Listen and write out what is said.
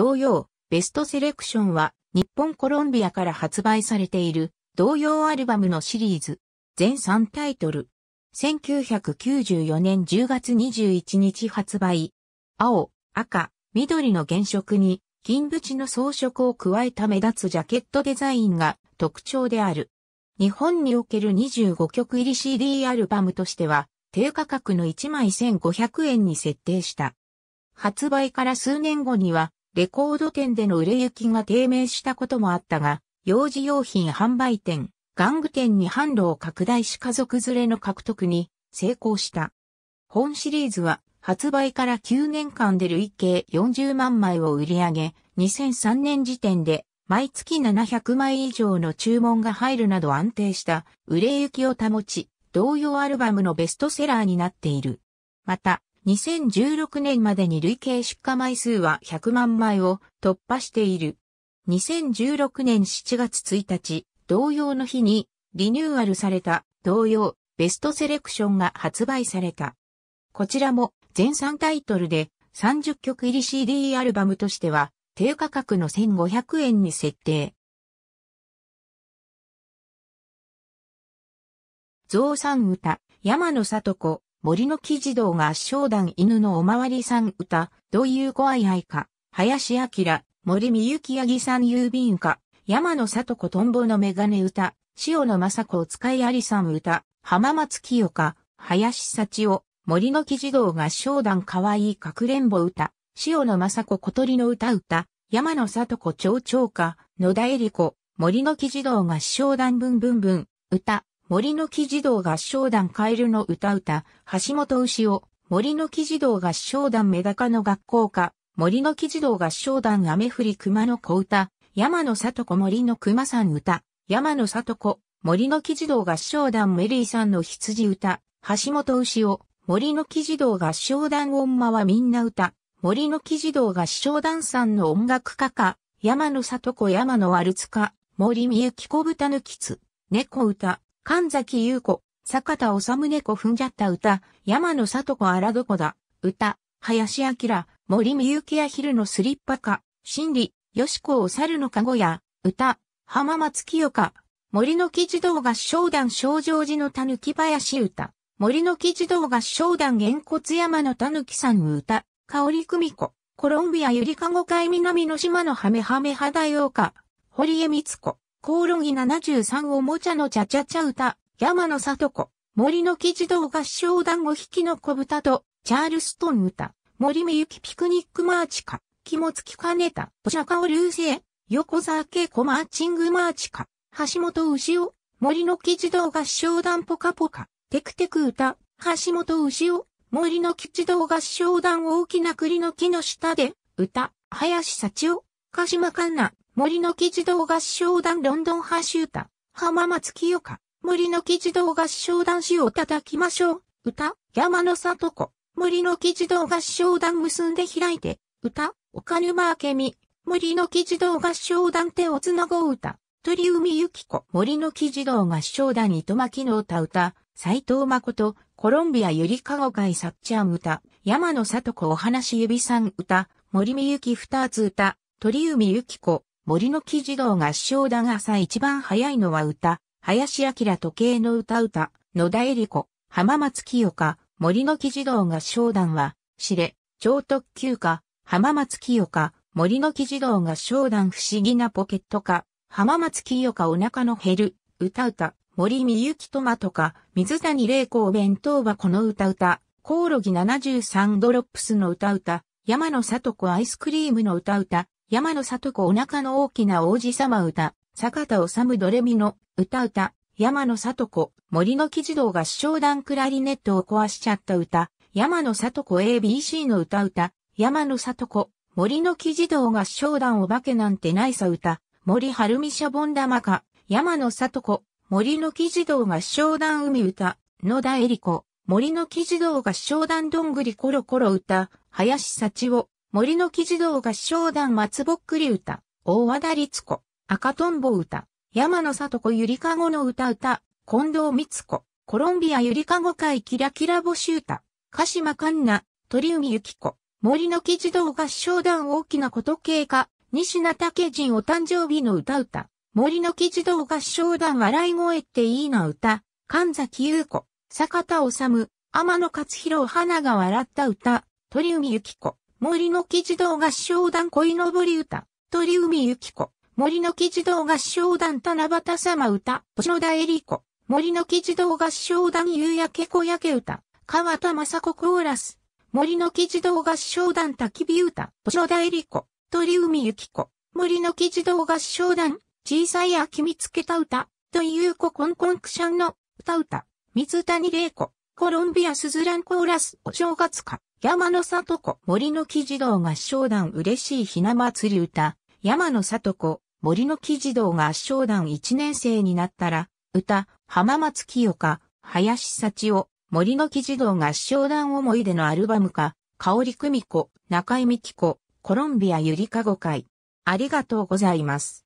同様、ベストセレクションは日本コロンビアから発売されている同様アルバムのシリーズ、全3タイトル。1994年10月21日発売。青、赤、緑の原色に金縁の装飾を加えた目立つジャケットデザインが特徴である。日本における25曲入り CD アルバムとしては、低価格の1枚1500円に設定した。発売から数年後には、レコード店での売れ行きが低迷したこともあったが、幼児用品販売店、玩具店に販路を拡大し家族連れの獲得に成功した。本シリーズは発売から9年間で累計40万枚を売り上げ、2003年時点で毎月700枚以上の注文が入るなど安定した売れ行きを保ち、同様アルバムのベストセラーになっている。また、2016年までに累計出荷枚数は100万枚を突破している。2016年7月1日、同様の日にリニューアルされた同様ベストセレクションが発売された。こちらも全3タイトルで30曲入り CD アルバムとしては低価格の1500円に設定。増産歌、山野里子。森の木児童合唱団犬のおまわりさん歌、どういうご愛愛か、林明、森美幸八木さん郵便歌、山野里子とんぼのメガネ歌、塩野雅子お使いありさん歌、浜松清か、林幸男、森の木児童合唱団かわいいかくれんぼ歌、塩野雅子小鳥の歌歌、山野里子蝶々歌、野田恵里子、森の木児童合唱団ブンブンブン、歌、森の木児童合唱団カエルの歌歌、橋本牛尾、森の木児童合唱団メダカの学校歌、森の木児童合唱団雨降り熊の子歌、山野里子森の熊さん歌、山野里子、森の木児童合唱団メリーさんの羊歌、橋本牛尾、森の木児童合唱団ンマはみんな歌、森の木児童合唱団さんの音楽家か、山野里子山野ワルツカ、森美幸子豚抜きつ、猫歌、神崎優子、坂田治猫踏んじゃった歌、山野里子荒どこだ、歌、林明、森美幸や昼のスリッパか、心理、吉子を猿の籠や、歌、浜松清香、森の木児童合唱団少女寺の狸林歌、森の木児童合唱団原骨山の狸さん歌、香り久美子、コロンビアゆりかご会南の島のハメハメ肌うか、堀江光子。コオロギ73おもちゃのチャチャチャ歌、山野里子、森の木児童合唱団5匹の小豚と、チャールストン歌、森美雪ピクニックマーチか、気もつきかねた、土坂を流星、横沢恵子マーチングマーチか、橋本牛尾、森の木児童合唱団ポカポカ、テクテク歌、橋本牛尾、森の木児童合唱団大きな栗の木の下で、歌、林幸夫、鹿島かんな、森の木児童合唱団ロンドン派シュ歌浜松清香、森の木児童合唱団詩を叩きましょう、歌、山野里子、森の木児童合唱団結んで開いて、歌、岡沼明美、森の木児童合唱団手をつなごう歌、鳥海幸子、森の木児童合唱団糸巻の歌歌、斎藤誠、コロンビアゆりかごガイサッチャん歌、山野里子お話指さん歌、森美幸二つ歌、鳥海幸子、森の木児童合唱だが朝一番早いのは歌、林明時計の歌歌、野田恵里子、浜松清香、森の木児童合唱団は、知れ、超特急歌、浜松清香、森の木児童合唱団不思議なポケットか、浜松清香お腹の減る、歌歌、森美幸トマトか、水谷玲子お弁当箱の歌歌、コオロギ73ドロップスの歌歌、山野里子アイスクリームの歌歌、山野里子お腹の大きな王子様歌、坂田治ドレミの歌歌、山野里子、森の木児童が師匠団クラリネットを壊しちゃった歌、山野里子 ABC の歌歌、山野里子、森の木児童が師匠団お化けなんてないさ歌、森春美シャボン玉か、山野里子、森の木児童が師匠団海歌、野田恵里子、森の木児童が師匠団どんぐりコロコロ歌、林幸男森の木児童合唱団松ぼっくり歌、大和田律子、赤とんぼ歌、山野里子ゆりかごの歌歌、近藤光子、コロンビアゆりかご会キラキラ星歌、鹿島んな、鳥海ゆき子、森の木児童合唱団大きなこと経過、西名武人お誕生日の歌歌、森の木児童合唱団笑い声っていいな歌、神崎優子、坂田治、天野勝弘花が笑った歌、鳥海ゆき子、森の木児童合唱団恋のぼり歌、鳥海ゆき子、森の木児童合唱団七夕様歌、星野田恵里子、森の木児童合唱団夕焼け小焼け歌、川田雅子コーラス、森の木児童合唱団焚き火歌、星野田恵里子、鳥海ゆき子、森の木児童合唱団、小さい秋見つけた歌、という子コンコンクシャンの歌歌、水谷玲子、コロンビアスズランコーラスお正月か。山野里子森の木児童合唱団嬉しいひな祭り歌、山野里子森の木児童合唱団1年生になったら、歌、浜松清香、林幸男、森の木児童合唱団思い出のアルバムか、香り久美子、中井美紀子、コロンビアゆりかご会。ありがとうございます。